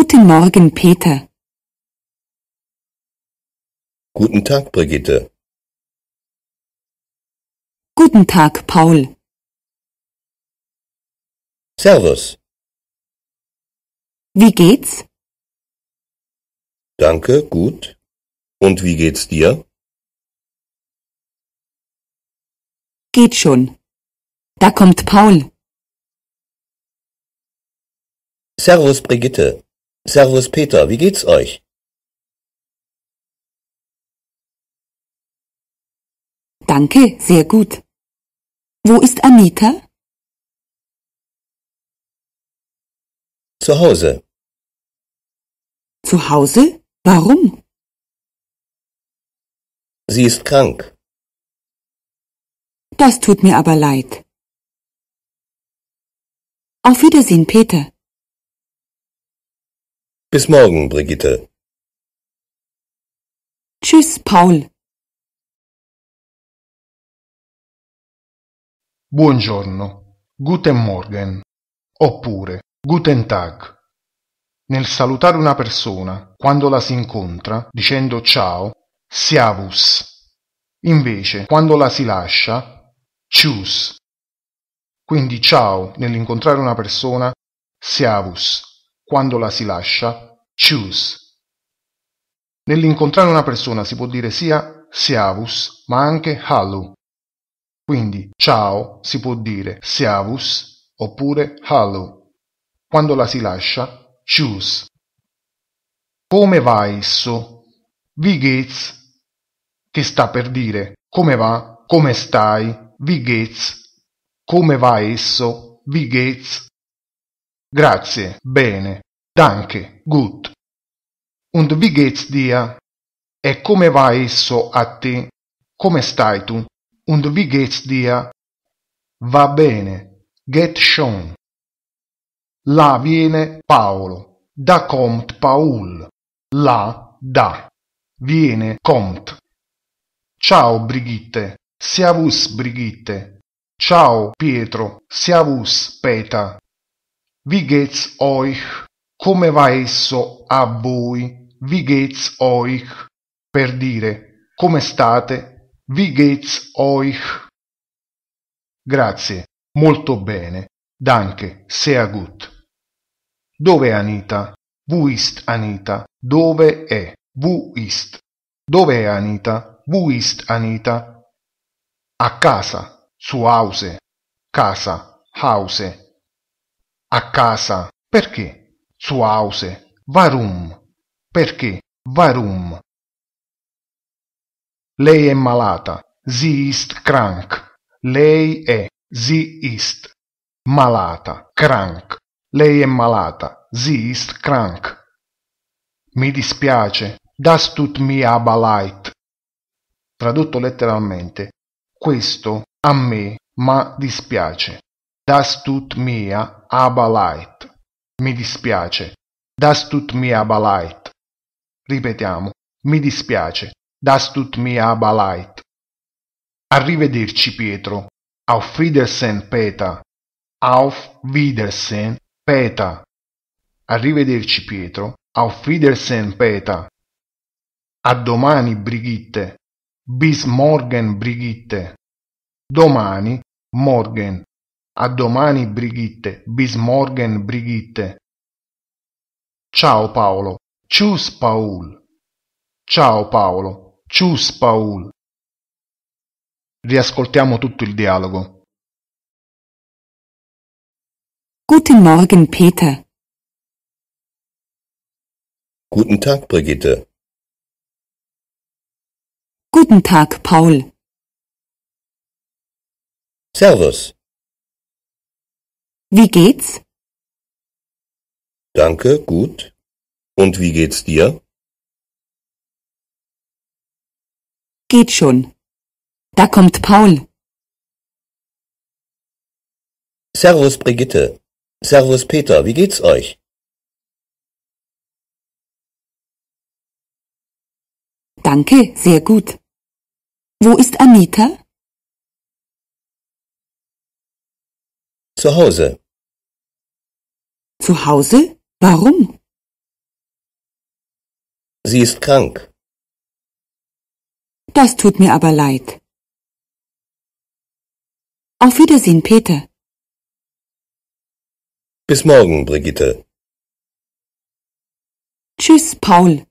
Guten Morgen, Peter. Guten Tag, Brigitte. Guten Tag, Paul. Servus. Wie geht's? Danke, gut. Und wie geht's dir? Geht schon. Da kommt Paul. Servus, Brigitte. Servus Peter, wie geht's euch? Danke, sehr gut. Wo ist Anita? Zu Hause. Zu Hause? Warum? Sie ist krank. Das tut mir aber leid. Auf Wiedersehen, Peter. Bis morgen, Brigitte. Tschüss, Paul. Buongiorno, Guten Morgen, oppure Guten Tag. Nel salutare una persona, quando la si incontra, dicendo ciao, siavus. Invece, quando la si lascia, Tschüss. Quindi ciao nell'incontrare una persona, siavus quando la si lascia, choose. Nell'incontrare una persona si può dire sia siavus, ma anche hallu. Quindi ciao si può dire siavus oppure hallu. Quando la si lascia, choose. Come va esso? Wie geht's? Che sta per dire come va, come stai, wie geht's? Come va esso? Wie geht's? Grazie, bene, danke, gut. Und wie geht's dir? E come va esso a te? Come stai tu? Und wie geht's dir? Va bene, Get schon. La viene Paolo, da kommt Paul, la da, viene kommt. Ciao Brigitte, servus Brigitte. Ciao Pietro, servus Peta. Wie geht's euch? Come va esso a voi? Wie geht's euch? Per dire come state? Wie geht's euch? Grazie, molto bene. Danke, sehr gut. Dove è Anita? Wo ist Anita? Dove è? Wo ist? Dove è Anita? Wo ist Anita? A casa, zu Hause. Casa, Hause. A casa. Perché? Zu Hause. Warum? Perché? Warum? Lei è malata. Sie ist krank. Lei è. Sie ist. Malata. Krank. Lei è malata. Sie ist krank. Mi dispiace. Das tut mir aber leid. Tradotto letteralmente. Questo a me ma dispiace. Das tut mir aber leid. Mi dispiace. Das tut mir aber leid. Ripetiamo. Mi dispiace. Das tut mir aber leid. Arrivederci Pietro. Auf Wiedersehen Peter. Auf Wiedersehen Peter. Arrivederci Pietro. Auf Wiedersehen Peter. A domani Brigitte. Bis morgen Brigitte. Domani Morgen. A domani, Brigitte. Bis morgen, Brigitte. Ciao Paolo. Tschüss, Paul. Ciao Paolo. Tschüss, Paul. Riascoltiamo tutto il dialogo. Guten Morgen, Peter. Guten Tag, Brigitte. Guten Tag, Paul. Servus. Wie geht's? Danke, gut. Und wie geht's dir? Geht schon. Da kommt Paul. Servus Brigitte. Servus Peter, wie geht's euch? Danke, sehr gut. Wo ist Anita? Zu Hause. Zu Hause? Warum? Sie ist krank. Das tut mir aber leid. Auf Wiedersehen, Peter. Bis morgen, Brigitte. Tschüss, Paul.